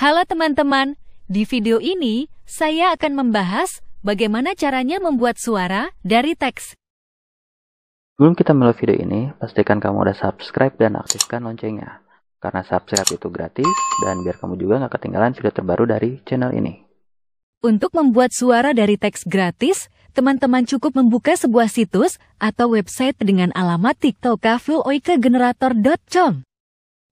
Halo teman-teman, di video ini saya akan membahas bagaimana caranya membuat suara dari teks. Sebelum kita mulai video ini, pastikan kamu udah subscribe dan aktifkan loncengnya. Karena subscribe itu gratis dan biar kamu juga nggak ketinggalan video terbaru dari channel ini. Untuk membuat suara dari teks gratis, teman-teman cukup membuka sebuah situs atau website dengan alamat tiktokafluoikegenerator.com.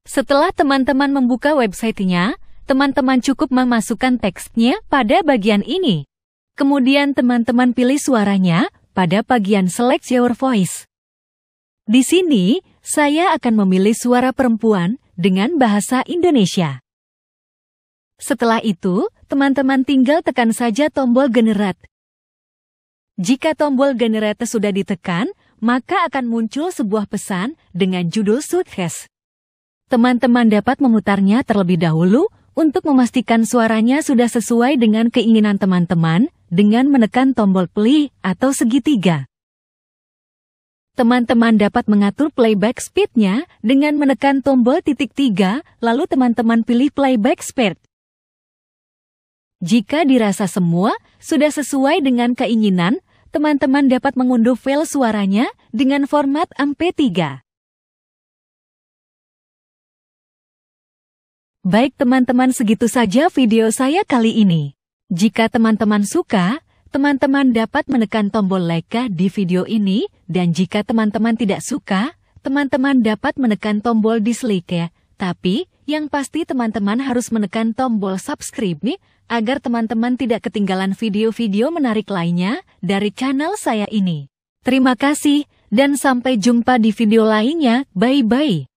Setelah teman-teman membuka websitenya, teman-teman cukup memasukkan teksnya pada bagian ini. Kemudian teman-teman pilih suaranya pada bagian Select Your Voice. Di sini, saya akan memilih suara perempuan dengan bahasa Indonesia. Setelah itu, teman-teman tinggal tekan saja tombol Generate. Jika tombol Generate sudah ditekan, maka akan muncul sebuah pesan dengan judul Success. Teman-teman dapat memutarnya terlebih dahulu untuk memastikan suaranya sudah sesuai dengan keinginan teman-teman, dengan menekan tombol play atau segitiga. Teman-teman dapat mengatur playback speednya dengan menekan tombol titik tiga, lalu teman-teman pilih playback speed. Jika dirasa semua sudah sesuai dengan keinginan, teman-teman dapat mengunduh file suaranya dengan format MP3. Baik teman-teman segitu saja video saya kali ini. Jika teman-teman suka, teman-teman dapat menekan tombol like di video ini, dan jika teman-teman tidak suka, teman-teman dapat menekan tombol dislike. Tapi, yang pasti teman-teman harus menekan tombol subscribe nih, agar teman-teman tidak ketinggalan video-video menarik lainnya dari channel saya ini. Terima kasih, dan sampai jumpa di video lainnya. Bye-bye.